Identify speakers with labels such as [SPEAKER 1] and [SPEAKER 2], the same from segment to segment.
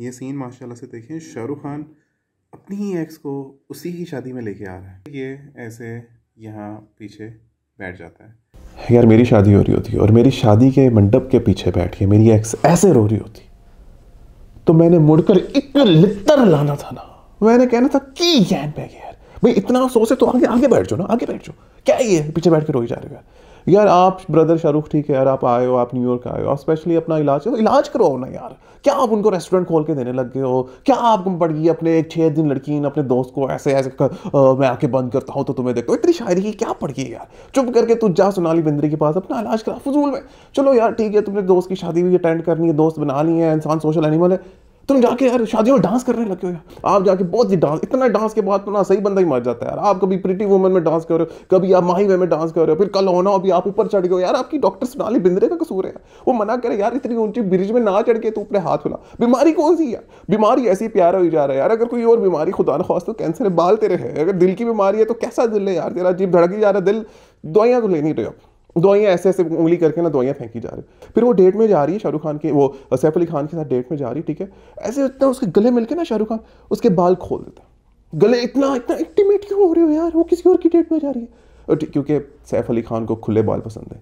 [SPEAKER 1] ये सीन माशाल्लाह से देखें शाहरुख खान अपनी ही एक्स को उसी ही शादी में लेके आ रहा है ये ऐसे यहाँ पीछे बैठ जाता है यार मेरी शादी हो रही होती और मेरी शादी के मंडप के पीछे बैठ के मेरी एक्स ऐसे रो रही होती तो मैंने मुड़कर इतना लितर लाना था ना मैंने कहना था की गैन पे गया भाई इतना सोचे तो आगे आगे बैठ जाओ ना आगे बैठ जाओ क्या ये पीछे बैठ के ही जा रहेगा यार आप ब्रदर शाहरुख ठीक है यार आप आए हो आप न्यूयॉर्क आए हो आप स्पेशली अपना इलाज तो इलाज करो ना यार क्या आप उनको रेस्टोरेंट खोल के देने लग गए हो क्या आप पड़ गई अपने एक छः दिन लड़की ने अपने दोस्त को ऐसे ऐसे कर, आ, मैं आके बंद करता हूँ तो तुम्हें देखो इतनी शायरी की क्या पड़ गई यार चुप करके तू जा सोनाली बिंद्री के पास अपना इलाज करा फजूल में चलो यार ठीक है तुमने दोस्त की शादी भी अटेंड करनी है दोस्त बना ली है इंसान सोशल एनिमल है तुम जाके यार शादियों में डांस करने लगे हो यार आप जाके बहुत ही डांस इतना डांस के बाद ना सही बंदा ही मर जाता है यार आप कभी प्रिटी वुमन में डांस कर रहे हो कभी आप माही वे में डांस कर रहे हो फिर कल होना अभी आप ऊपर चढ़ गए यार आपकी डॉक्टर सुनाली बिंदरे का कसूर है वो मना करे यार इतनी ऊंची ब्रिज में ना चढ़ के तू अपने हाथ हिला बीमारी कौन सी है बीमारी ऐसी प्यार हो जा रहा है यार अगर कोई और बीमारी खुदा न खास तो कैंसर है बाल तेरे है अगर दिल की बीमारी है तो कैसा दिल है यार तेरा जीप धड़क ही जा रहा है दिल दवाइयाँ तो ले नहीं रहे हो दवाइयाँ ऐसे ऐसे उंगली करके ना दवाइयाँ फेंकी जा रही फिर वो डेट में जा रही है शाहरुख खान के वो सैफ अली खान के साथ डेट में जा रही है ठीक है ऐसे इतना उसके गले मिलके ना शाहरुख खान उसके बाल खोल देता है गले इतना इतना इंटीमेट क्यों हो रही हो यार वो किसी और की डेट में जा रही है क्योंकि सैफ अली खान को खुले बाल पसंद है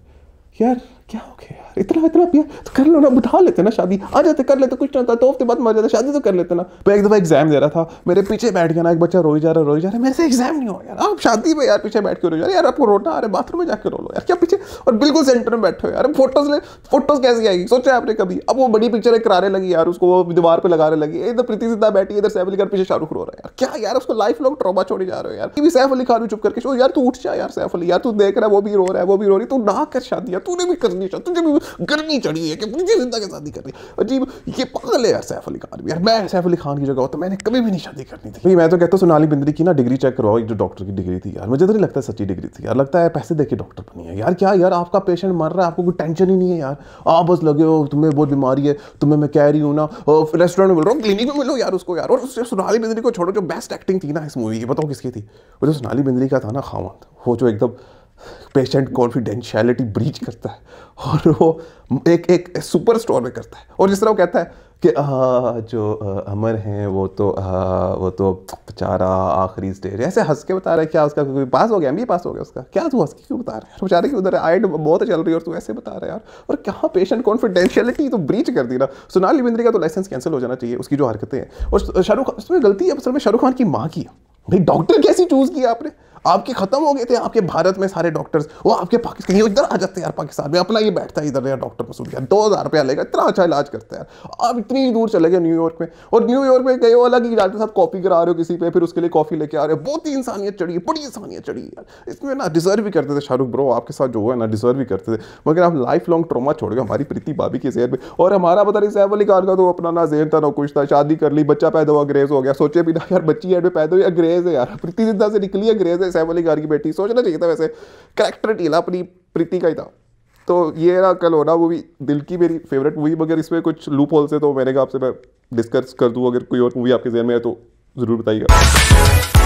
[SPEAKER 1] यार क्या हो गया यार इतना इतना पिया तो कर लो ना बिठा लेते ना शादी आ जाते कर लेते कुछ ना होता तो हफ्ते बाद मर जाता शादी तो कर लेते ना मैं एक दफ़ा एग्जाम दे रहा था मेरे पीछे बैठ गया ना एक बच्चा रोई जा रहा रोई जा रहा मेरे से एग्जाम नहीं हो यार आप शादी में यार पीछे बैठ के रो जा रहे यार आपको रोना अरे बाथरूम में जाकर रो लो यार क्या पीछे और बिल्कुल सेंटर में बैठे हो यार फोटोज ले फोटोज कैसे आएगी सोचा आपने कभी अब वो बड़ी पिक्चर एक करारे लगी यार उसको वो दीवार पर लगाने लगी इधर प्रीति सिद्धा बैठी इधर सैफ अली खान पीछे शाहरुख रो रहा है यार क्या यार उसको लाइफ लॉन्ग ट्रॉमा छोड़ी जा रहे हो यार सैफ अली खान चुप करके यार तू उठ जा यार सैफ अली यार तू देख रहा है वो भी रो रहा है वो भी रो रही तू ना कर शादी तूने भी करनी चाहिए तुझे भी गर्मी चढ़ी है कि मुझे जिंदा के शादी करनी अजीब ये पागल है यार सैफ अली खान भी यार मैं सैफ अली खान की जगह होता मैंने कभी भी नहीं शादी करनी थी मैं तो कहता हूँ सोनाली बिंद्री की ना डिग्री चेक करवाओ जो डॉक्टर की डिग्री थी यार मुझे तो नहीं लगता सच्ची डिग्री थी यार लगता है पैसे देखिए डॉक्टर बनी है यार क्या यार आपका पेशेंट मर रहा है आपको कोई टेंशन ही नहीं है यार आप बस लगे हो तुम्हें बहुत बीमारी है तुम्हें मैं कह रही हूँ ना रेस्टोरेंट में मिल रहा हूँ क्लिनिक में मिलो यार उसको यार और उससे सोनाली बिंद्री को छोड़ो जो बेस्ट एक्टिंग थी ना इस मूवी की बताओ किसकी थी वो जो सोनाली बिंद्री का था ना खावंत वो जो एकदम पेशेंट कॉन्फिडेंशियलिटी ब्रीच करता है और वो एक एक सुपर स्टोर में करता है और जिस तरह वो कहता है कि आ, जो आ, अमर हैं वो तो आ, वो तो बेचारा आखिरी स्टेज ऐसे हंस के बता रहा है क्या उसका कोई पास हो गया एम पास हो गया उसका क्या तू हंस के क्यों बता रहा है बेचारे की उधर आइड बहुत चल रही है और तू ऐसे बता रहा है यार और क्या पेशेंट कॉन्फिडेंशियलिटी तो ब्रीच कर दी ना सोनाली बिंद्री का तो लाइसेंस कैंसिल हो जाना चाहिए उसकी जो हरकतें हैं और शाहरुख उसमें गलती है असल में शाहरुख खान की माँ की भाई डॉक्टर कैसी चूज़ किया आपने आपके ख़त्म हो गए थे आपके भारत में सारे डॉक्टर्स वो आपके पाकिस्तान इधर आ जाते हैं यार पाकिस्तान में अपना ये बैठता है इधर यार डॉक्टर मसूद यार दो हज़ार रुपया लेगा इतना अच्छा इलाज करता है यार आप इतनी दूर चले गए न्यूयॉर्क में और न्यूयॉर्क में गए हो अलग ही डॉक्टर साहब कॉपी करा रहे हो किसी पर फिर उसके लिए कॉफ़ी लेके आ रहे हो बहुत ही इंसानियत चढ़ी है बड़ी इंसानियत चढ़ी है यार इसमें ना डिजर्व भी करते थे शाहरुख ब्रो आपके साथ जो है ना डिजर्व भी करते थे मगर आप लाइफ लॉन्ग ट्रोमा छोड़ गए हमारी प्रीति भाभी के जहर में और हमारा पता नहीं सैफ अली खान का तो अपना ना जहन था ना कुछ था शादी कर ली बच्चा पैदा हुआ अंग्रेज हो गया सोचे भी ना यार बच्ची एड में पैदा हुई अंग्रेज है यार प्रीति जिंदा से निकली अंग्रेज है है सैम अली खान की बेटी सोचना चाहिए था वैसे करेक्टर टीला अपनी प्रीति का ही था तो ये ना कल होना वो भी दिल की मेरी फेवरेट मूवी मगर इसमें कुछ लूप होल्स है तो मैंने कहा आपसे मैं डिस्कस कर दूँ अगर कोई और मूवी आपके जहन में है तो ज़रूर बताइएगा